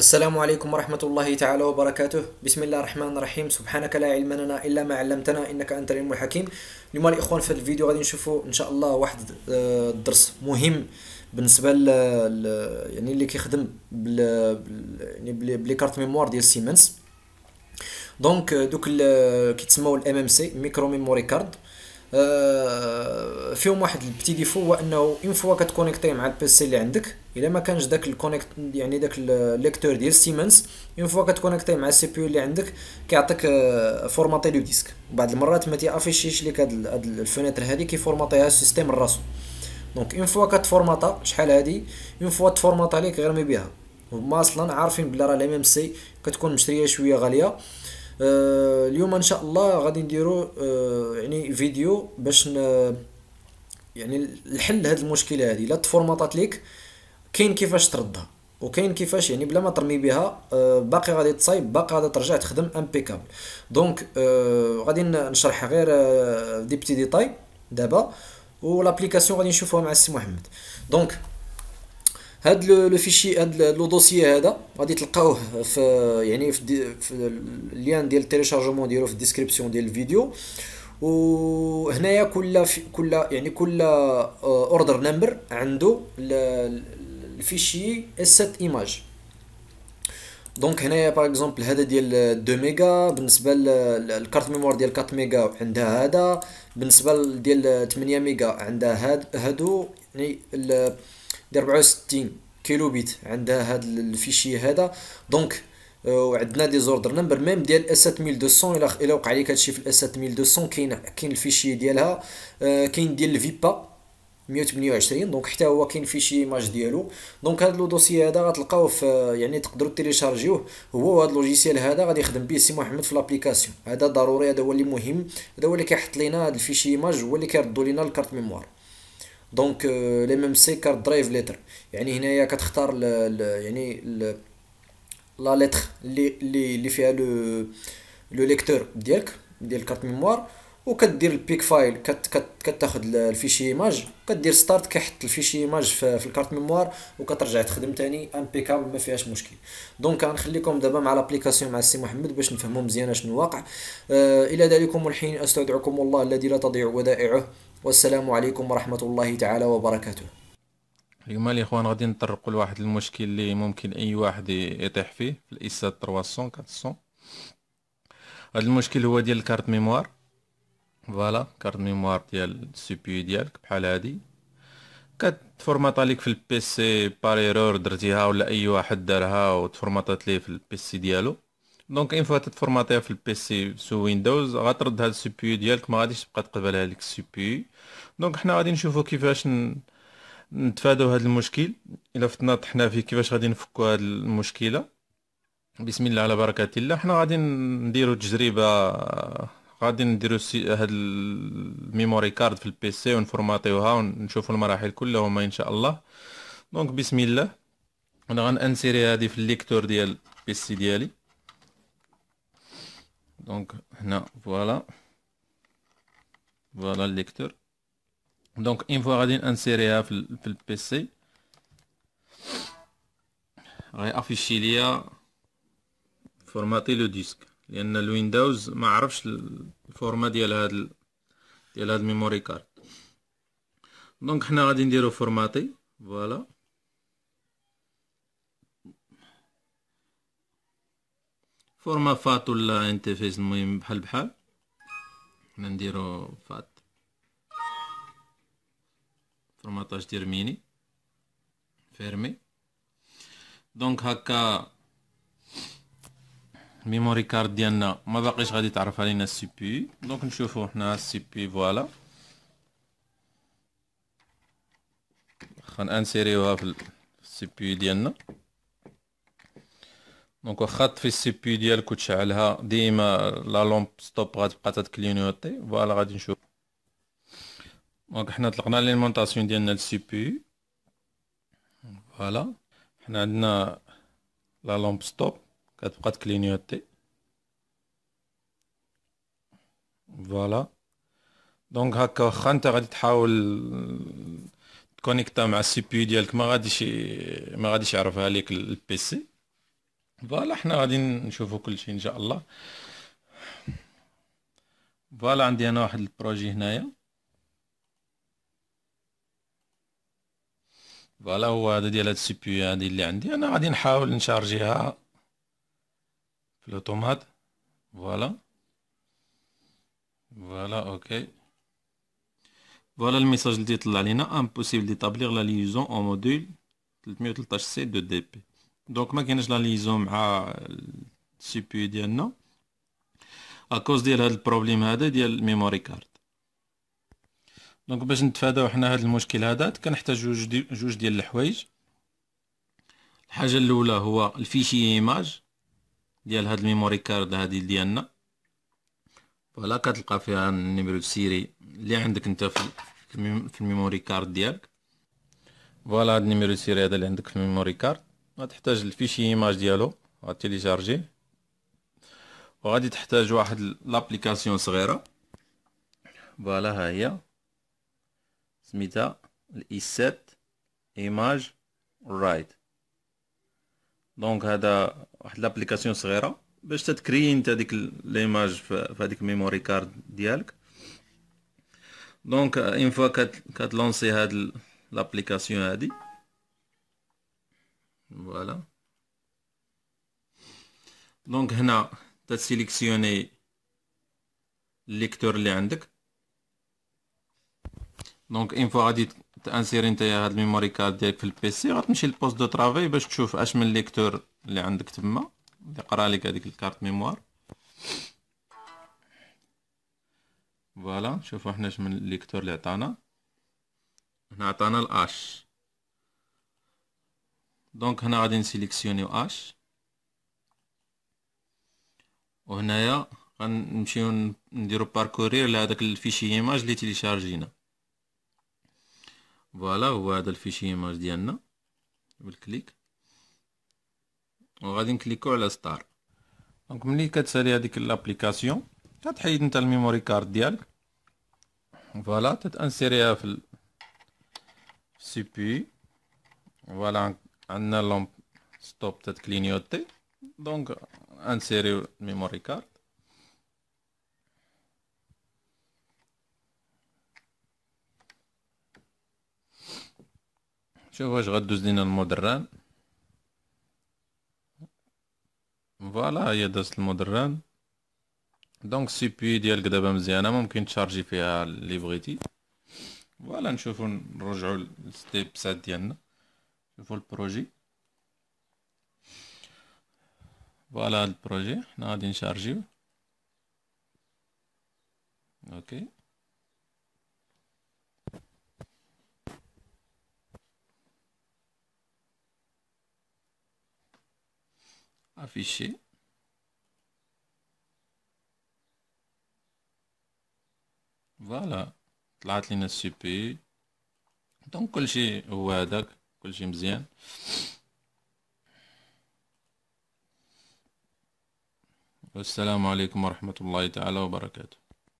السلام عليكم ورحمة الله تعالى وبركاته بسم الله الرحمن الرحيم سبحانك لا علم لنا إلا ما علمتنا إنك أنت العلم الحكيم اليوم الإخوان في هذا الفيديو غادي نشوفوا إن شاء الله واحد الدرس آه، مهم بالنسبة ل يعني اللي كيخدم بال يعني بلي كارت ميموار ديال سيمنز دونك آه، دوك آه، كيتسموا الام ام سي ميكرو ميموري كارد فيهم واحد البتي ديفو هو انه اون فوا كتكونيكتي مع البيسي اللي عندك الا ما كانش داك الكونيكت يعني داك الليكتور ديال سيمنز اون فوا كتكونيكتي مع السي بي اللي عندك كيعطيك فورماتي لو ديسك بعض المرات ما تيافيشيش ليك هاد الفونيتر هادي كيفورماطيها السيستيم راسو دونك اون فوا كتفورماطا شحال هادي اون فوا تفورماطا ليك غير ما بيها هما اصلا عارفين بلي راه الام ام سي كتكون مشريه شويه غاليه آه، اليوم ان شاء الله غادي نديرو آه، يعني فيديو باش يعني الحل لهاد المشكله هادي لا تفورماطات ليك كاين كيفاش تردها وكاين كيفاش يعني بلا ما ترمي بها آه، باقي غادي تصايب باقي غادي ترجع تخدم امبيكابل آه، دونك غادي نشرح غير دي بتي ديتاي دابا ولابليكاسيون غادي نشوفوها مع السي محمد دونك هاد لو فيشي هاد لو دوسيي هذا غادي تلقاوه في يعني في, دي في ديال التيليشارجمون ديالو في الديسكريبسيون ديال الفيديو وهنايا كل كل يعني كل اوردر آه، نمبر عنده الفيشي اس ايماج دونك هنايا باغ اكزومبل هذا ديال 2 ميجا بالنسبه للكارت ميموار ديال 4 ميجا عندها هذا بالنسبه ديال 8 ميجا عندها هاد هادو يعني ديال 64 كيلو بيت عندها هاد الفيشي هذا دونك آه، وعندنا دي زوردر نمبر ميم ديال اس 7200 الا وقع عليك هادشي في الاس 7200 كاين كاين الفيشي ديالها آه، كاين ديال الفيبا 128 دونك حتى هو كاين فيه شي ايماج ديالو دونك هذا لو دوسي هذا غتلقاوه في يعني تقدروا تيليشارجيوه هو وهذا لوجيسيال هذا غادي يخدم به سي محمد في لابليكاسيون هذا ضروري هذا هو اللي مهم هذا هو اللي كيحط لينا هذا الفيشي ايماج هو اللي كيردو لينا الكارت ميموار دونك آه، لي ميم سي كارت درايف ليتر يعني هنايا كتختار ل ل يعني ل لا ليتر اللي اللي فيها لو لو ليكتور ديالك ديال الكارت ميموار وكدير البيك فايل كتاخذ الفيشي ايماج كدير ستارت كيحط الفيشي ايماج في, الكارت ميموار وكترجع تخدم ثاني امبيكابل ما فيهاش مشكل دونك غنخليكم دابا مع لابليكاسيون مع السي محمد باش نفهموا مزيان شنو واقع آه الى ذلك الحين استودعكم الله الذي لا تضيع ودائعه والسلام عليكم ورحمه الله تعالى وبركاته اليوم الاخوان غادي نطرقوا لواحد المشكل اللي ممكن اي واحد يطيح فيه في الاس 300 400 هذا المشكل هو ديال الكارت ميموار فوالا كارت ميموار ديال السي بي ديالك بحال هادي كتفورماطا ليك في البيسي بار ايرور درتيها ولا اي واحد دارها وتفورماطات ليه في البيسي ديالو دونك ان فوا تتفورماطيها في البيسي سو ويندوز غترد هاد السي بي ديالك ما غاديش تبقى تقبلها ليك السي بي دونك حنا غادي نشوفو كيفاش ن... نتفاداو هاد المشكل الا فتنا طحنا فيه كيفاش غادي نفكو هاد المشكله بسم الله على بركه الله حنا غادي نديرو تجربه غادي نديرو سي... هاد الميموري كارد في البي سي ونفورماطيوها ونشوفو المراحل كلهم ان شاء الله دونك بسم الله انا غنانسيري هادي في الليكتور ديال البي سي ديالي دونك هنا فوالا فوالا الليكتور دونك اون فوا غادي نانسيريها في, البيسي في البي سي غيافيشي ليا فورماتي لو ديسك لان الويندوز ما عرفش الفورما ديال هاد ديال هاد الميموري كارد دونك حنا غادي نديرو فورماتي فوالا فورما فات ولا انترفيس المهم بحال بحال حنا نديرو فات فورماطاج ديال ميني فيرمي دونك هكا الميموري كارد ديالنا ما باقيش غادي تعرف علينا السي بي دونك نشوفو حنا السي بي فوالا خلينا انسيريوها في السي بي ديالنا دونك واخا في السي بي ديالك وتشعلها ديما لا لومب ستوب غتبقى تتكلينيوتي فوالا غادي نشوف دونك حنا طلقنا مونطاسيون ديالنا السي بي فوالا حنا عندنا لا لومب ستوب كتبقى تكلينيوتي فوالا دونك هكا واخا انت غادي تحاول تكونيكتا مع السي بي ديالك ما غاديش ما غاديش يعرفها ليك البي سي فوالا حنا غادي نشوفو كلشي ان شاء الله فوالا عندي انا واحد البروجي هنايا فوالا هو هذا ديال هاد السي بي هادي اللي عندي انا غادي نحاول نشارجيها le tomate. Voilà. فوالا ok. Voilà le message اللي طلع لينا impossible d'établir la liaison en module 313 دو دي بي دونك ما كاينش لا ليزون مع السي بي ديالنا كوز ديال هاد البروبليم هذا ديال الميموري كارد دونك باش نتفاداو حنا هاد المشكل هذا كنحتاجو جوج ديال الحوايج الحاجه الاولى هو الفيشي ايماج ديال هاد الميموري كارد هادي ديالنا فوالا كتلقى فيها النيميرو سيري اللي عندك انت في الميموري كارد ديالك فوالا هاد النيميرو سيري هذا اللي عندك في الميموري كارد غتحتاج الفيشي ايماج ديالو غاتيليشارجي وغادي تحتاج واحد لابليكاسيون صغيره فوالا ها هي سميتها الايسات ايماج رايت دونك هذا واحد لابليكاسيون صغيره باش تتكري انت ديك ليماج في هذيك ميموري كارد ديالك دونك ان فوا كتلونسي هاد لابليكاسيون هادي فوالا دونك هنا تسيليكسيوني الليكتور اللي عندك دونك ان فوا غادي تانسيري انت هاد الميموري كارد ديالك في البيسي غتمشي للبوست دو ترافاي باش تشوف اش من ليكتور اللي عندك تما اللي قرا لك هذيك الكارت ميموار فوالا نشوفو حنا اش من ليكتور اللي عطانا هنا عطانا الاش دونك هنا غادي نسيليكسيونيو اش وهنايا غنمشيو نديرو باركورير لهداك الفيشي ايماج اللي تيليشارجينا فوالا هو هذا الفيشي ايماج ديالنا بالكليك وغادي نكليكو على ستار دونك ملي كتسالي هذيك لابليكاسيون كتحيد نتا الميموري كارد ديالك فوالا تتانسيريها في السي بي فوالا عندنا لومب ستوب تتكلينيوتي دونك انسيريو الميموري كارد شوف واش غدوز لينا المدران فوالا هي دازت المدران دونك السي بي ديالك دابا مزيانه ممكن تشارجي فيها اللي بغيتي فوالا نشوفو نرجعو سات ديالنا نشوفو البروجي فوالا هاد البروجي حنا غادي نشارجيو اوكي affiché. فوالا طلعت لينا السي بي دونك كلشي هو هذاك كلشي مزيان والسلام عليكم ورحمة الله تعالى وبركاته